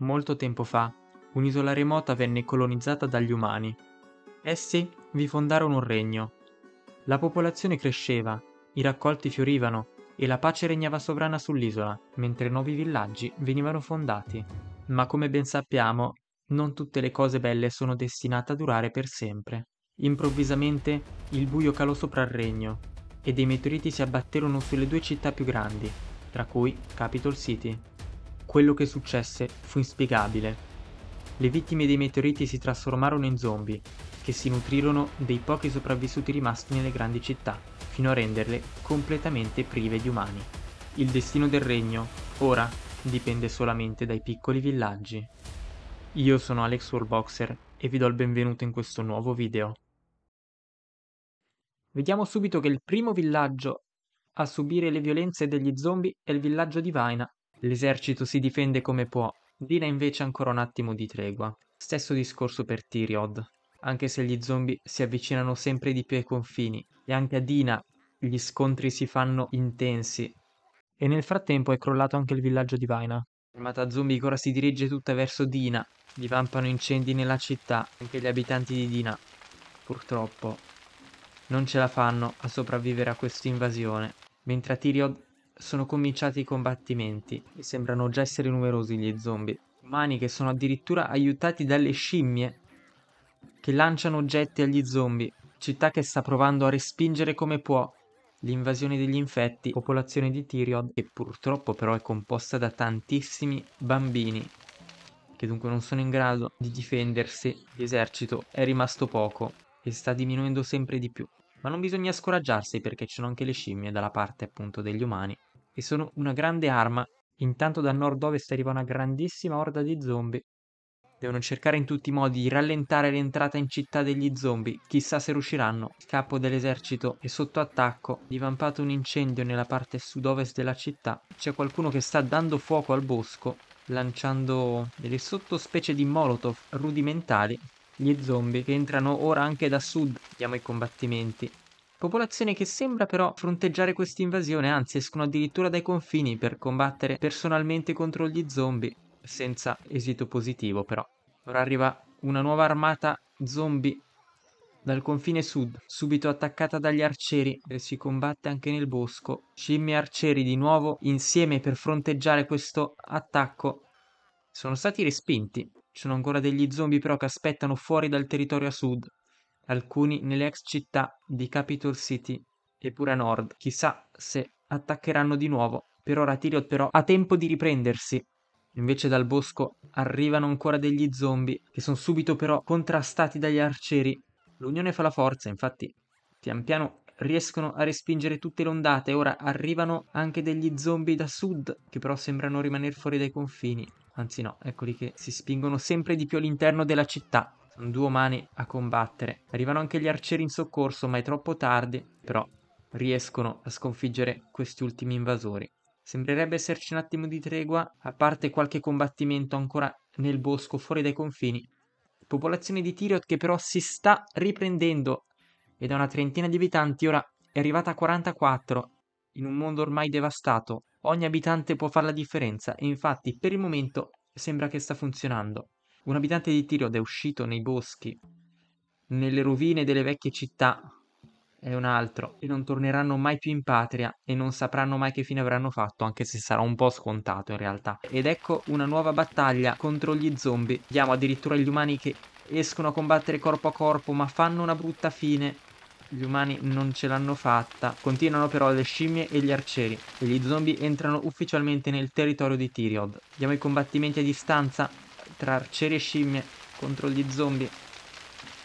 Molto tempo fa, un'isola remota venne colonizzata dagli umani. Essi vi fondarono un regno. La popolazione cresceva, i raccolti fiorivano e la pace regnava sovrana sull'isola, mentre nuovi villaggi venivano fondati. Ma come ben sappiamo, non tutte le cose belle sono destinate a durare per sempre. Improvvisamente il buio calò sopra il regno e dei meteoriti si abbatterono sulle due città più grandi, tra cui Capital City. Quello che successe fu inspiegabile. Le vittime dei meteoriti si trasformarono in zombie, che si nutrirono dei pochi sopravvissuti rimasti nelle grandi città, fino a renderle completamente prive di umani. Il destino del regno, ora, dipende solamente dai piccoli villaggi. Io sono Alex Warboxer e vi do il benvenuto in questo nuovo video. Vediamo subito che il primo villaggio a subire le violenze degli zombie è il villaggio di Vaina, L'esercito si difende come può, Dina invece ancora un attimo di tregua. Stesso discorso per Tyriod, anche se gli zombie si avvicinano sempre di più ai confini, e anche a Dina gli scontri si fanno intensi. E nel frattempo è crollato anche il villaggio di Vaina. L'armata zombie ora si dirige tutta verso Dina, divampano incendi nella città, anche gli abitanti di Dina, purtroppo, non ce la fanno a sopravvivere a questa invasione, mentre a Tyriod sono cominciati i combattimenti e sembrano già essere numerosi gli zombie, umani che sono addirittura aiutati dalle scimmie che lanciano oggetti agli zombie, città che sta provando a respingere come può l'invasione degli infetti, popolazione di Tyriod che purtroppo però è composta da tantissimi bambini che dunque non sono in grado di difendersi, l'esercito è rimasto poco e sta diminuendo sempre di più. Ma non bisogna scoraggiarsi perché ci sono anche le scimmie dalla parte appunto degli umani e sono una grande arma. Intanto dal nord-ovest arriva una grandissima orda di zombie. Devono cercare in tutti i modi di rallentare l'entrata in città degli zombie, chissà se riusciranno. Il capo dell'esercito è sotto attacco, divampato un incendio nella parte sud-ovest della città. C'è qualcuno che sta dando fuoco al bosco, lanciando delle sottospecie di molotov rudimentali. Gli zombie che entrano ora anche da sud, vediamo i combattimenti. Popolazione che sembra però fronteggiare questa invasione, anzi escono addirittura dai confini per combattere personalmente contro gli zombie, senza esito positivo però. Ora arriva una nuova armata zombie dal confine sud, subito attaccata dagli arcieri e si combatte anche nel bosco. Scimmie e arcieri di nuovo insieme per fronteggiare questo attacco sono stati respinti. Ci sono ancora degli zombie però che aspettano fuori dal territorio a sud alcuni nelle ex città di Capitol City e pure a nord. Chissà se attaccheranno di nuovo. Per ora Tyrion però ha tempo di riprendersi. Invece dal bosco arrivano ancora degli zombie, che sono subito però contrastati dagli arcieri. L'unione fa la forza, infatti pian piano riescono a respingere tutte le ondate. Ora arrivano anche degli zombie da sud, che però sembrano rimanere fuori dai confini. Anzi no, eccoli che si spingono sempre di più all'interno della città due umani a combattere. Arrivano anche gli arcieri in soccorso, ma è troppo tardi, però riescono a sconfiggere questi ultimi invasori. Sembrerebbe esserci un attimo di tregua, a parte qualche combattimento ancora nel bosco fuori dai confini. Popolazione di Tyriot che però si sta riprendendo e da una trentina di abitanti ora è arrivata a 44. In un mondo ormai devastato, ogni abitante può fare la differenza e infatti per il momento sembra che sta funzionando. Un abitante di Tirod è uscito nei boschi, nelle rovine delle vecchie città, è un altro, e non torneranno mai più in patria e non sapranno mai che fine avranno fatto, anche se sarà un po' scontato in realtà. Ed ecco una nuova battaglia contro gli zombie. Vediamo addirittura gli umani che escono a combattere corpo a corpo, ma fanno una brutta fine. Gli umani non ce l'hanno fatta. Continuano però le scimmie e gli arcieri, e gli zombie entrano ufficialmente nel territorio di Tyriod. Vediamo i combattimenti a distanza, tra arcieri e scimmie contro gli zombie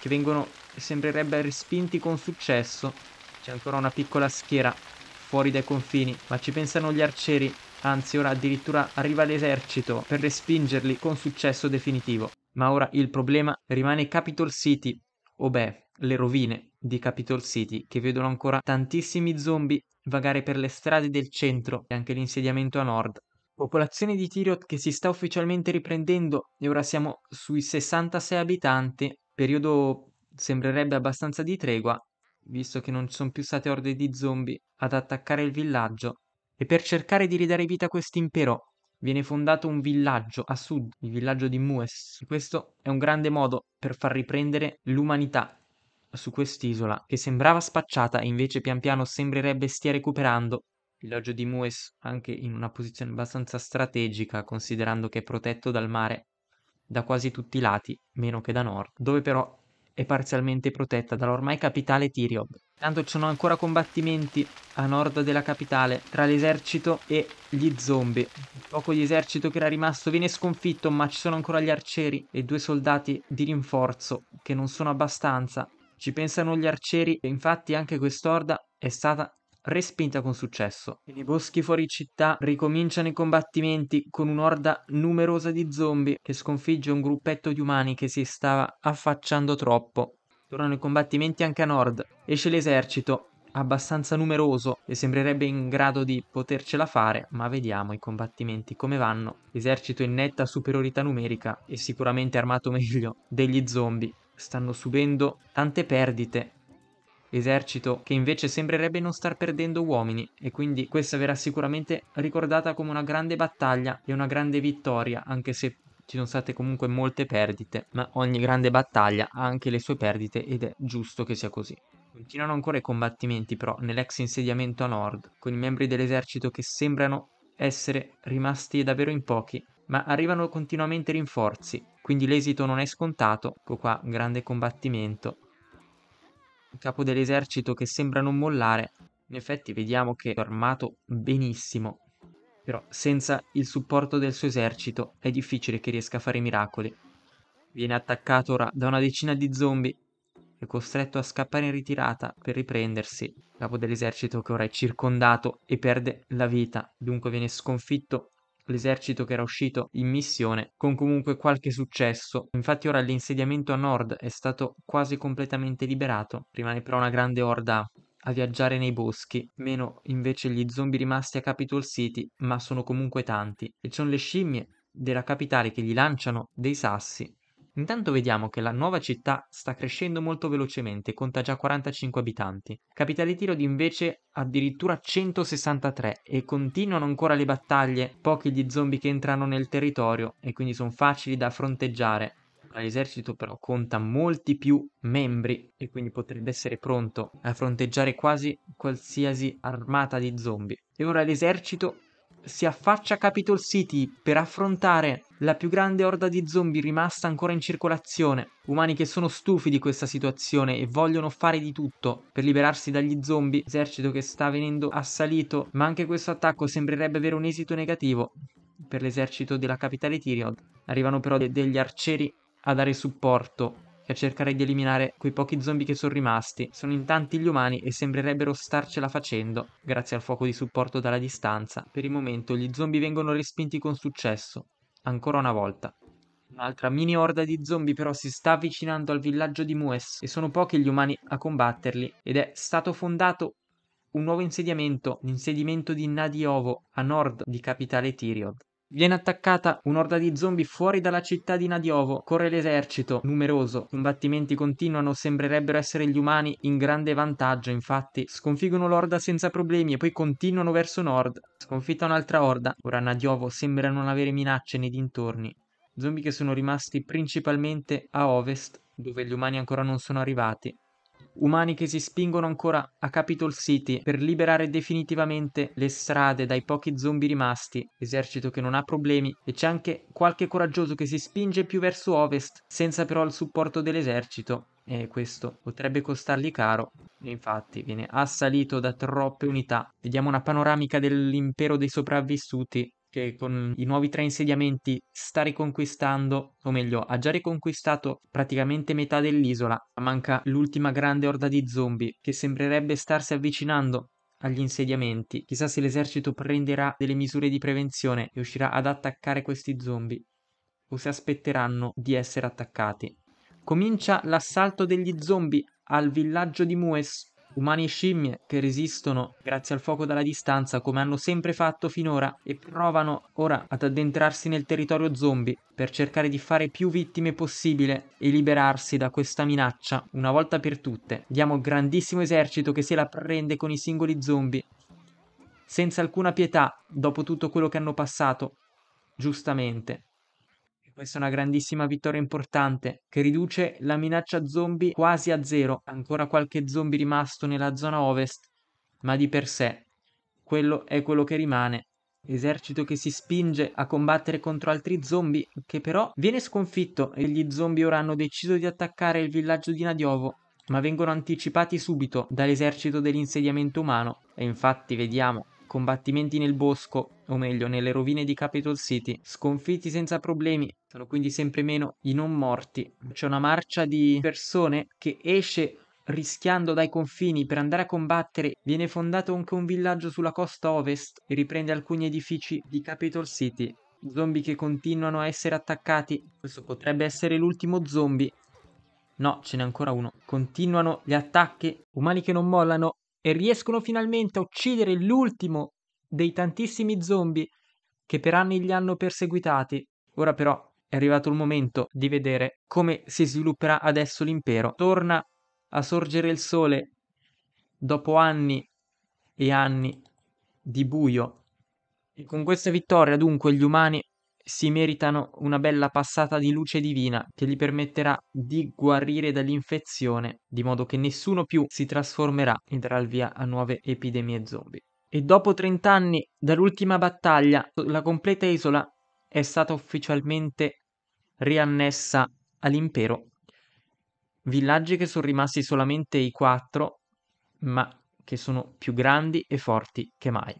che vengono, sembrerebbe, respinti con successo. C'è ancora una piccola schiera fuori dai confini, ma ci pensano gli arcieri, anzi ora addirittura arriva l'esercito per respingerli con successo definitivo. Ma ora il problema rimane Capitol City, o beh, le rovine di Capitol City, che vedono ancora tantissimi zombie vagare per le strade del centro e anche l'insediamento a nord Popolazione di Tiriot che si sta ufficialmente riprendendo e ora siamo sui 66 abitanti, periodo sembrerebbe abbastanza di tregua, visto che non ci sono più state orde di zombie ad attaccare il villaggio. E per cercare di ridare vita a quest'impero viene fondato un villaggio a sud, il villaggio di Mues. Questo è un grande modo per far riprendere l'umanità su quest'isola, che sembrava spacciata e invece pian piano sembrerebbe stia recuperando il villaggio di Mues anche in una posizione abbastanza strategica considerando che è protetto dal mare da quasi tutti i lati, meno che da nord, dove però è parzialmente protetta dall'ormai capitale Tiriob. Tanto ci sono ancora combattimenti a nord della capitale tra l'esercito e gli zombie. Il poco di esercito che era rimasto viene sconfitto, ma ci sono ancora gli arcieri e due soldati di rinforzo che non sono abbastanza. Ci pensano gli arcieri e infatti anche quest'orda è stata respinta con successo. nei boschi fuori città ricominciano i combattimenti con un'orda numerosa di zombie che sconfigge un gruppetto di umani che si stava affacciando troppo. Tornano i combattimenti anche a nord, esce l'esercito, abbastanza numeroso e sembrerebbe in grado di potercela fare, ma vediamo i combattimenti come vanno. L'esercito in netta superiorità numerica e sicuramente armato meglio degli zombie stanno subendo tante perdite esercito che invece sembrerebbe non star perdendo uomini e quindi questa verrà sicuramente ricordata come una grande battaglia e una grande vittoria, anche se ci sono state comunque molte perdite, ma ogni grande battaglia ha anche le sue perdite ed è giusto che sia così. Continuano ancora i combattimenti però nell'ex insediamento a nord, con i membri dell'esercito che sembrano essere rimasti davvero in pochi, ma arrivano continuamente rinforzi, quindi l'esito non è scontato, ecco qua, grande combattimento, capo dell'esercito che sembra non mollare, in effetti vediamo che è armato benissimo, però senza il supporto del suo esercito è difficile che riesca a fare miracoli. Viene attaccato ora da una decina di zombie, è costretto a scappare in ritirata per riprendersi, il capo dell'esercito che ora è circondato e perde la vita, dunque viene sconfitto l'esercito che era uscito in missione con comunque qualche successo. Infatti ora l'insediamento a nord è stato quasi completamente liberato, rimane però una grande orda a viaggiare nei boschi, meno invece gli zombie rimasti a Capitol City, ma sono comunque tanti. E ci sono le scimmie della capitale che gli lanciano dei sassi Intanto vediamo che la nuova città sta crescendo molto velocemente, conta già 45 abitanti. Capitale Tirod invece addirittura 163 e continuano ancora le battaglie, pochi gli zombie che entrano nel territorio e quindi sono facili da fronteggiare. L'esercito però conta molti più membri e quindi potrebbe essere pronto a fronteggiare quasi qualsiasi armata di zombie. E ora l'esercito si affaccia a Capitol City per affrontare la più grande orda di zombie rimasta ancora in circolazione, umani che sono stufi di questa situazione e vogliono fare di tutto per liberarsi dagli zombie, esercito che sta venendo assalito, ma anche questo attacco sembrerebbe avere un esito negativo per l'esercito della capitale Tyriod. Arrivano però de- degli arcieri a dare supporto e a cercare di eliminare quei pochi zombie che sono rimasti. Sono in tanti gli umani e sembrerebbero starcela facendo, grazie al fuoco di supporto dalla distanza. Per il momento gli zombie vengono respinti con successo, ancora una volta. Un'altra mini orda di zombie però si sta avvicinando al villaggio di Mues e sono pochi gli umani a combatterli ed è stato fondato un nuovo insediamento, l'insediamento di Nadiovo a nord di capitale Tiriod. Viene attaccata un'orda di zombie fuori dalla cittadina di Ovo. Corre l'esercito, numeroso. I Combattimenti continuano, sembrerebbero essere gli umani in grande vantaggio, infatti. Sconfiggono l'orda senza problemi e poi continuano verso nord. Sconfitta un'altra orda. ora di Ovo sembra non avere minacce nei dintorni. Zombie che sono rimasti principalmente a ovest, dove gli umani ancora non sono arrivati umani che si spingono ancora a Capitol City per liberare definitivamente le strade dai pochi zombie rimasti, esercito che non ha problemi, e c'è anche qualche coraggioso che si spinge più verso ovest, senza però il supporto dell'esercito, e questo potrebbe costargli caro, infatti viene assalito da troppe unità. Vediamo una panoramica dell'impero dei sopravvissuti che con i nuovi tre insediamenti sta riconquistando, o meglio, ha già riconquistato praticamente metà dell'isola. Manca l'ultima grande orda di zombie che sembrerebbe starsi avvicinando agli insediamenti. Chissà se l'esercito prenderà delle misure di prevenzione e uscirà ad attaccare questi zombie o se aspetteranno di essere attaccati. Comincia l'assalto degli zombie al villaggio di Mues, umani e scimmie che resistono grazie al fuoco dalla distanza come hanno sempre fatto finora e provano ora ad addentrarsi nel territorio zombie per cercare di fare più vittime possibile e liberarsi da questa minaccia una volta per tutte. Diamo grandissimo esercito che se la prende con i singoli zombie senza alcuna pietà dopo tutto quello che hanno passato, giustamente. Questa è una grandissima vittoria importante che riduce la minaccia zombie quasi a zero, ancora qualche zombie rimasto nella zona ovest, ma di per sé quello è quello che rimane. Esercito che si spinge a combattere contro altri zombie, che però viene sconfitto e gli zombie ora hanno deciso di attaccare il villaggio di Nadiovo, ma vengono anticipati subito dall'esercito dell'insediamento umano. E infatti vediamo combattimenti nel bosco, o meglio nelle rovine di Capitol City, sconfitti senza problemi, sono quindi sempre meno i non morti. C'è una marcia di persone che esce rischiando dai confini per andare a combattere, viene fondato anche un villaggio sulla costa ovest e riprende alcuni edifici di Capitol City. Zombie che continuano a essere attaccati. Questo potrebbe essere l'ultimo zombie. No, ce n'è ancora uno. Continuano gli attacchi. Umani che non mollano e riescono finalmente a uccidere l'ultimo dei tantissimi zombie che per anni li hanno perseguitati. Ora però è arrivato il momento di vedere come si svilupperà adesso l'impero. Torna a sorgere il sole dopo anni e anni di buio. E con questa vittoria dunque gli umani si meritano una bella passata di luce divina che gli permetterà di guarire dall'infezione, di modo che nessuno più si trasformerà e darà il via a nuove epidemie zombie. E dopo 30 anni dall'ultima battaglia, la completa isola è stata ufficialmente riannessa all'impero. Villaggi che sono rimasti solamente i quattro, ma che sono più grandi e forti che mai.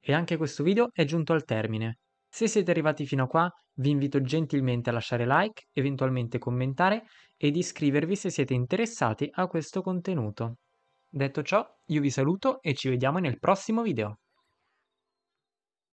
E anche questo video è giunto al termine. Se siete arrivati fino a qua, vi invito gentilmente a lasciare like, eventualmente commentare ed iscrivervi se siete interessati a questo contenuto. Detto ciò, io vi saluto e ci vediamo nel prossimo video.